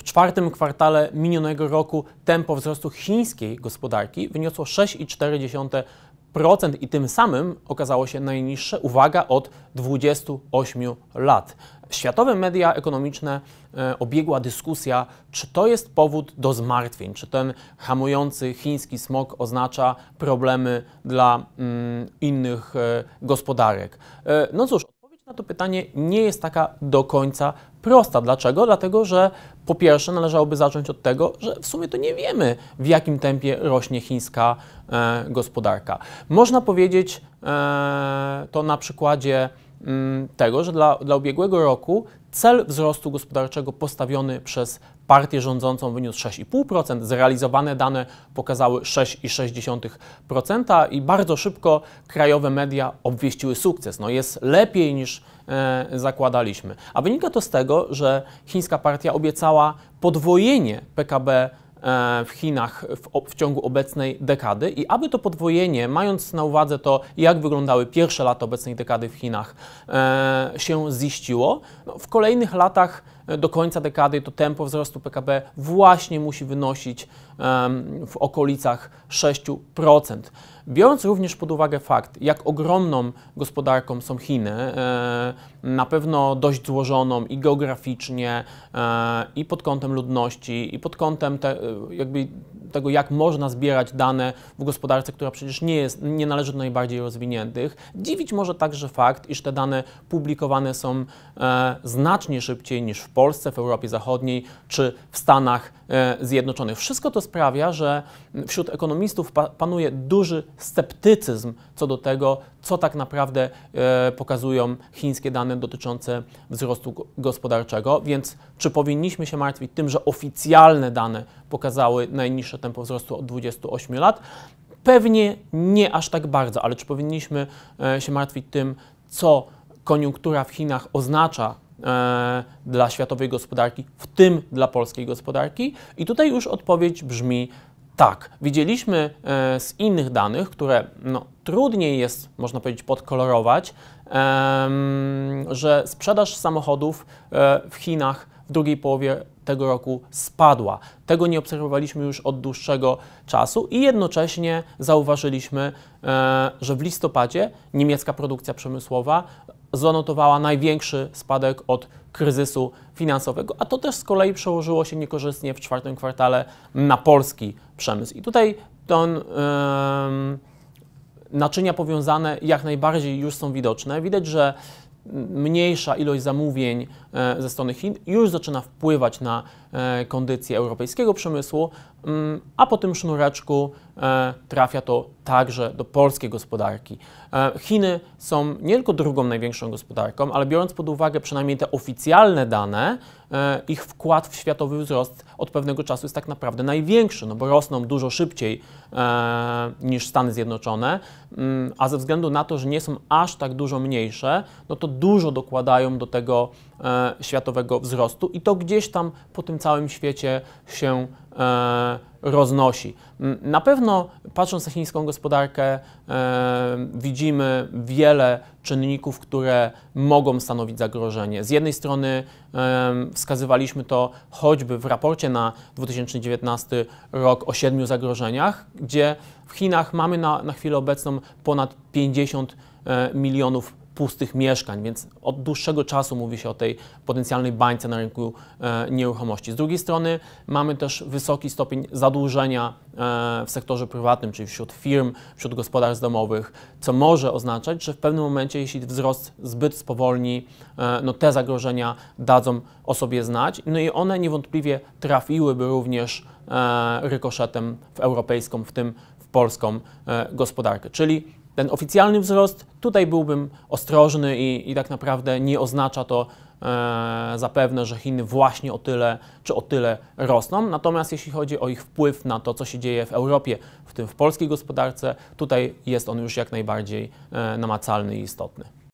W czwartym kwartale minionego roku tempo wzrostu chińskiej gospodarki wyniosło 6,4% i tym samym okazało się najniższe, uwaga, od 28 lat. Światowe media ekonomiczne e, obiegła dyskusja, czy to jest powód do zmartwień, czy ten hamujący chiński smog oznacza problemy dla mm, innych e, gospodarek. E, no cóż, na to pytanie nie jest taka do końca prosta. Dlaczego? Dlatego, że po pierwsze należałoby zacząć od tego, że w sumie to nie wiemy, w jakim tempie rośnie chińska e, gospodarka. Można powiedzieć e, to na przykładzie mm, tego, że dla, dla ubiegłego roku Cel wzrostu gospodarczego postawiony przez partię rządzącą wyniósł 6,5%, zrealizowane dane pokazały 6,6% i bardzo szybko krajowe media obwieściły sukces. No jest lepiej niż e, zakładaliśmy. A wynika to z tego, że chińska partia obiecała podwojenie PKB E, w Chinach w, w, ciągu obecnej dekady i aby to podwojenie, mając na uwadze to, jak wyglądały pierwsze lata obecnej dekady w Chinach, e, się ziściło, no, w kolejnych latach E, do końca dekady to tempo wzrostu PKB właśnie musi wynosić w okolicach 6%. Biorąc również pod uwagę fakt, jak ogromną gospodarką są Chiny, e, na pewno dość złożoną i geograficznie, e, i pod kątem ludności, i pod kątem te, jakby tego, jak można zbierać dane w gospodarce, która przecież nie, jest, nie należy do najbardziej rozwiniętych. Dziwić może także fakt, iż te dane publikowane są e, znacznie szybciej niż w Polsce, w Europie Zachodniej czy w Stanach e, Zjednoczonych. Wszystko to sprawia, że wśród ekonomistów pa panuje duży sceptycyzm co do tego, co tak naprawdę e, pokazują chińskie dane dotyczące wzrostu gospodarczego. Więc czy powinniśmy się martwić tym, że oficjalne dane pokazały najniższe tempo wzrostu od 28 lat. Pewnie nie aż tak bardzo, ale czy powinniśmy e, się martwić tym, co koniunktura w Chinach oznacza e, dla światowej gospodarki, w tym dla polskiej gospodarki? I tutaj już odpowiedź brzmi tak. Widzieliśmy e, z innych danych, które no, trudniej jest, można powiedzieć, podkolorować, że sprzedaż samochodów w Chinach w drugiej połowie tego roku spadła. Tego nie obserwowaliśmy już od dłuższego czasu i jednocześnie zauważyliśmy, e, że w listopadzie niemiecka produkcja przemysłowa zanotowała największy spadek od kryzysu finansowego, a to też z kolei przełożyło się niekorzystnie w czwartym kwartale na polski przemysł. I tutaj ten. naczynia powiązane jak najbardziej już są widoczne. Widać, że mniejsza ilość zamówień e, ze strony Chin już zaczyna wpływać na E, kondycji europejskiego przemysłu, mm, a po tym sznureczku e, trafia to także do polskiej gospodarki. E, Chiny są nie tylko drugą największą gospodarką, ale biorąc pod uwagę przynajmniej te oficjalne dane, ich wkład w światowy wzrost od pewnego czasu jest tak naprawdę największy, no bo rosną dużo szybciej niż Stany Zjednoczone, mm, a ze względu na to, że nie są aż tak dużo mniejsze, no to dużo dokładają do tego światowego wzrostu i to gdzieś tam po tym całym świecie się e, roznosi. Na pewno, patrząc na chińską gospodarkę, e, widzimy wiele czynników, które mogą stanowić zagrożenie. Z jednej strony e, wskazywaliśmy to choćby w raporcie na 2019 rok o siedmiu zagrożeniach, gdzie w Chinach mamy na, na chwilę obecną ponad 50 milionów pustych mieszkań, więc od dłuższego czasu mówi się o tej potencjalnej bańce na rynku e, nieruchomości. Z drugiej strony mamy też wysoki stopień zadłużenia e, w sektorze prywatnym, czyli wśród firm, wśród gospodarstw domowych, co może oznaczać, że w pewnym momencie, jeśli wzrost zbyt spowolni, e, no te zagrożenia dadzą o sobie znać, no i one niewątpliwie trafiłyby również rykoszetem w europejską, w tym w polską gospodarkę. Czyli ten oficjalny wzrost, tutaj byłbym ostrożny i, i tak naprawdę nie oznacza to e, zapewne, że Chiny właśnie o tyle czy o tyle rosną. Natomiast jeśli chodzi o ich wpływ na to, co się dzieje w Europie, w tym w polskiej gospodarce, tutaj jest on już jak najbardziej e, namacalny i istotny.